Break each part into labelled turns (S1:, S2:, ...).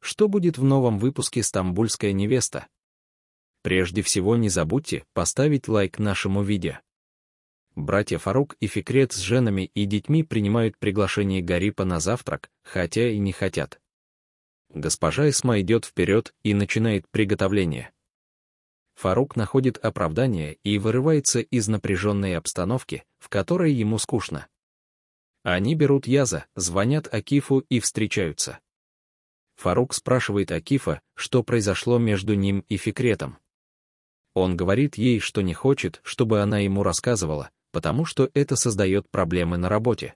S1: что будет в новом выпуске «Стамбульская невеста». Прежде всего не забудьте поставить лайк нашему видео. Братья Фарук и Фикрет с женами и детьми принимают приглашение Гарипа на завтрак, хотя и не хотят. Госпожа Исма идет вперед и начинает приготовление. Фарук находит оправдание и вырывается из напряженной обстановки, в которой ему скучно. Они берут Яза, звонят Акифу и встречаются. Фарук спрашивает Акифа, что произошло между ним и Фикретом. Он говорит ей, что не хочет, чтобы она ему рассказывала, потому что это создает проблемы на работе.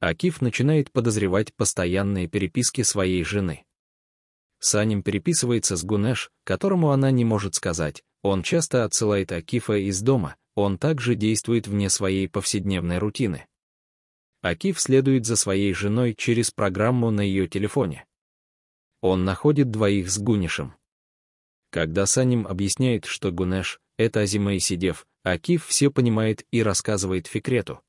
S1: Акиф начинает подозревать постоянные переписки своей жены. Саним переписывается с Гунеш, которому она не может сказать, он часто отсылает Акифа из дома, он также действует вне своей повседневной рутины. Акиф следует за своей женой через программу на ее телефоне. Он находит двоих с Гунишем. Когда Саним объясняет, что Гунеш — это Азимей Сидев, Акиф все понимает и рассказывает Фикрету.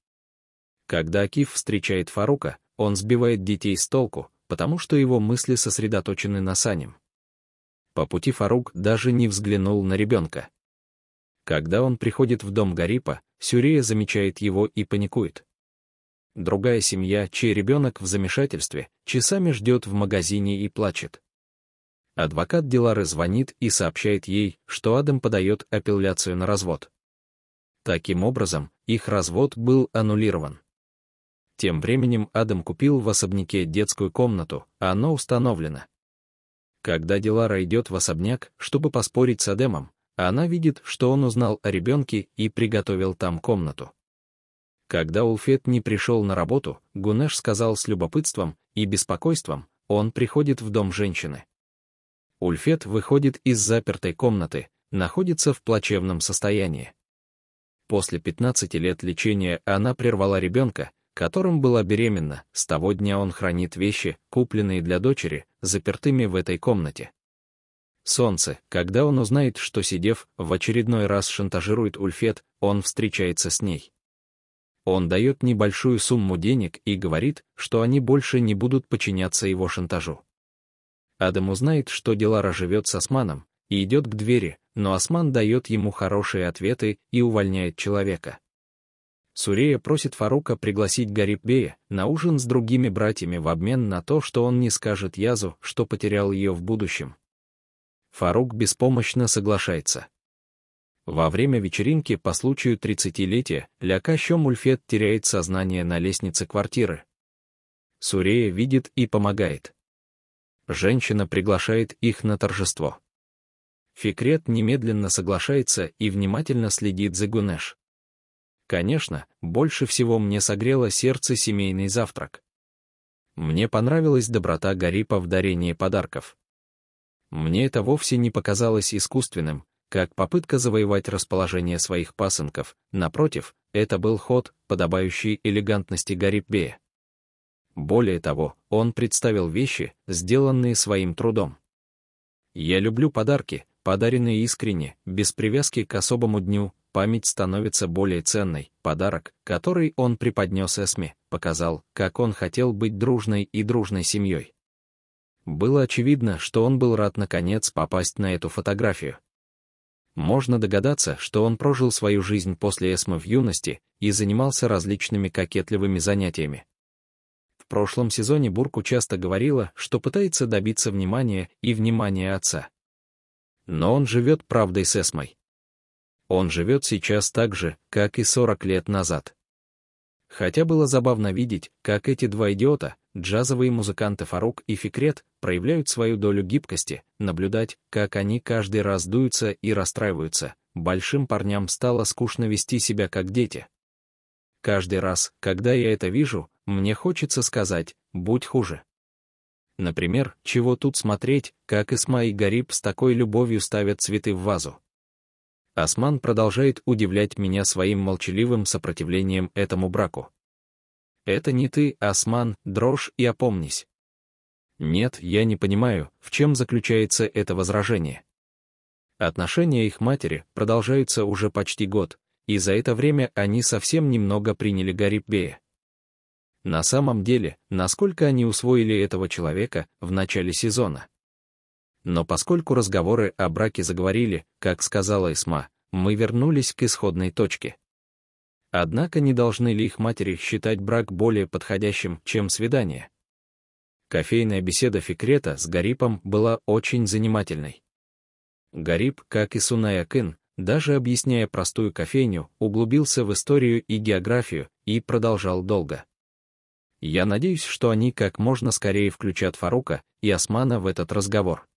S1: Когда Акиф встречает Фарука, он сбивает детей с толку, потому что его мысли сосредоточены на Саним. По пути Фарук даже не взглянул на ребенка. Когда он приходит в дом Гарипа, Сюрея замечает его и паникует. Другая семья, чей ребенок в замешательстве, часами ждет в магазине и плачет. Адвокат Дилары звонит и сообщает ей, что Адам подает апелляцию на развод. Таким образом, их развод был аннулирован. Тем временем Адам купил в особняке детскую комнату, а она установлена. Когда Дилара идет в особняк, чтобы поспорить с Адемом, она видит, что он узнал о ребенке и приготовил там комнату. Когда Улфет не пришел на работу, Гунеш сказал с любопытством и беспокойством, он приходит в дом женщины. Ульфет выходит из запертой комнаты, находится в плачевном состоянии. После 15 лет лечения она прервала ребенка, которым была беременна, с того дня он хранит вещи, купленные для дочери, запертыми в этой комнате. Солнце, когда он узнает, что Сидев в очередной раз шантажирует Ульфет, он встречается с ней. Он дает небольшую сумму денег и говорит, что они больше не будут подчиняться его шантажу. Адам узнает, что Дилара живет с Османом, и идет к двери, но Осман дает ему хорошие ответы и увольняет человека. Сурея просит Фарука пригласить Гарибея на ужин с другими братьями в обмен на то, что он не скажет Язу, что потерял ее в будущем. Фарук беспомощно соглашается. Во время вечеринки по случаю 30-летия Ляка Мульфет теряет сознание на лестнице квартиры. Сурея видит и помогает. Женщина приглашает их на торжество. Фикрет немедленно соглашается и внимательно следит за Гунеш. Конечно, больше всего мне согрело сердце семейный завтрак. Мне понравилась доброта Гарипа в дарении подарков. Мне это вовсе не показалось искусственным, как попытка завоевать расположение своих пасынков, напротив, это был ход, подобающий элегантности Гарибея. Более того, он представил вещи, сделанные своим трудом. «Я люблю подарки, подаренные искренне, без привязки к особому дню, память становится более ценной. Подарок, который он преподнес Эсме, показал, как он хотел быть дружной и дружной семьей. Было очевидно, что он был рад наконец попасть на эту фотографию. Можно догадаться, что он прожил свою жизнь после эсмы в юности и занимался различными кокетливыми занятиями. В прошлом сезоне Бурку часто говорила, что пытается добиться внимания и внимания отца. Но он живет правдой с эсмой. Он живет сейчас так же, как и 40 лет назад. Хотя было забавно видеть, как эти два идиота, Джазовые музыканты Фарук и Фикрет проявляют свою долю гибкости, наблюдать, как они каждый раз дуются и расстраиваются. Большим парням стало скучно вести себя как дети. Каждый раз, когда я это вижу, мне хочется сказать «будь хуже». Например, чего тут смотреть, как Исма и Гариб с такой любовью ставят цветы в вазу. Осман продолжает удивлять меня своим молчаливым сопротивлением этому браку. Это не ты, Осман, дрожь и опомнись. Нет, я не понимаю, в чем заключается это возражение. Отношения их матери продолжаются уже почти год, и за это время они совсем немного приняли Гарибея. На самом деле, насколько они усвоили этого человека в начале сезона? Но поскольку разговоры о браке заговорили, как сказала Исма, мы вернулись к исходной точке. Однако не должны ли их матери считать брак более подходящим, чем свидание? Кофейная беседа Фикрета с Гарипом была очень занимательной. Гарип, как и Суная Кын, даже объясняя простую кофейню, углубился в историю и географию и продолжал долго. Я надеюсь, что они как можно скорее включат Фарука и Османа в этот разговор.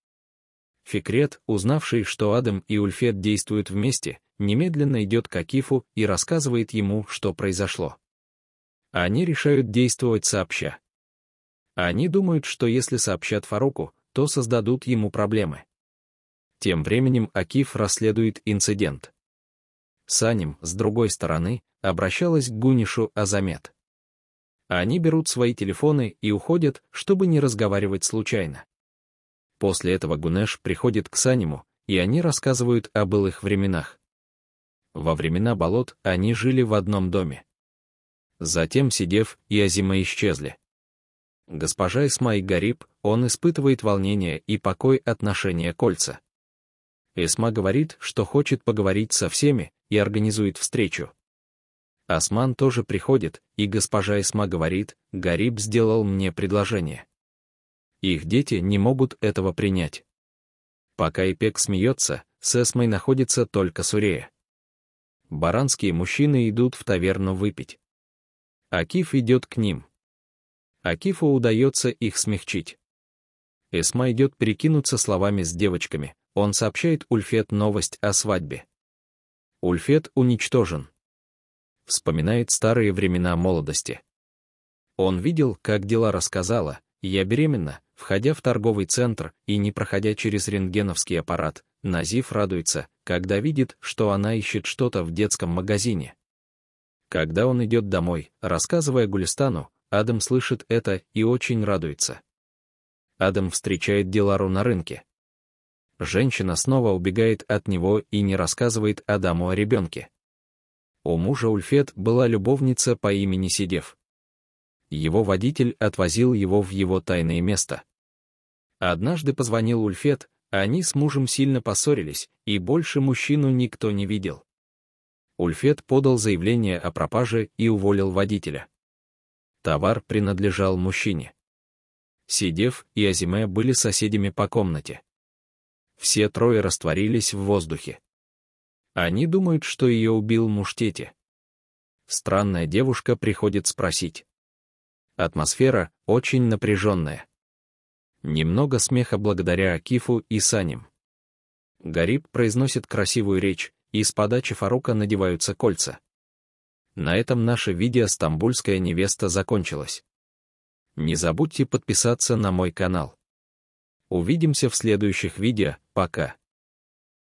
S1: Фикрет, узнавший, что Адам и Ульфет действуют вместе, немедленно идет к Акифу и рассказывает ему, что произошло. Они решают действовать сообща. Они думают, что если сообщат Фаруку, то создадут ему проблемы. Тем временем Акиф расследует инцидент. Саним, с другой стороны, обращалась к Гунишу Азамет. Они берут свои телефоны и уходят, чтобы не разговаривать случайно. После этого Гунеш приходит к Саниму, и они рассказывают о былых временах. Во времена болот они жили в одном доме. Затем Сидев и Азима исчезли. Госпожа Исма и Гариб, он испытывает волнение и покой отношения кольца. Исма говорит, что хочет поговорить со всеми и организует встречу. Осман тоже приходит, и госпожа Исма говорит, Гариб сделал мне предложение. Их дети не могут этого принять. Пока Ипек смеется, с Эсмой находится только Сурея. Баранские мужчины идут в таверну выпить. Акиф идет к ним. Акифу удается их смягчить. Эсма идет перекинуться словами с девочками. Он сообщает Ульфет новость о свадьбе. Ульфет уничтожен. Вспоминает старые времена молодости. Он видел, как дела рассказала, я беременна, входя в торговый центр и не проходя через рентгеновский аппарат, Назив радуется, когда видит, что она ищет что-то в детском магазине. Когда он идет домой, рассказывая Гулистану, Адам слышит это и очень радуется. Адам встречает Дилару на рынке. Женщина снова убегает от него и не рассказывает Адаму о ребенке. У мужа Ульфет была любовница по имени Сидев. Его водитель отвозил его в его тайное место. Однажды позвонил Ульфет, они с мужем сильно поссорились, и больше мужчину никто не видел. Ульфет подал заявление о пропаже и уволил водителя. Товар принадлежал мужчине. Сидев и Азиме были соседями по комнате. Все трое растворились в воздухе. Они думают, что ее убил муж тети. Странная девушка приходит спросить. Атмосфера очень напряженная. Немного смеха благодаря Акифу и Саним. Гариб произносит красивую речь, и с подачи Фарука надеваются кольца. На этом наше видео «Стамбульская невеста» закончилось. Не забудьте подписаться на мой канал. Увидимся в следующих видео, пока.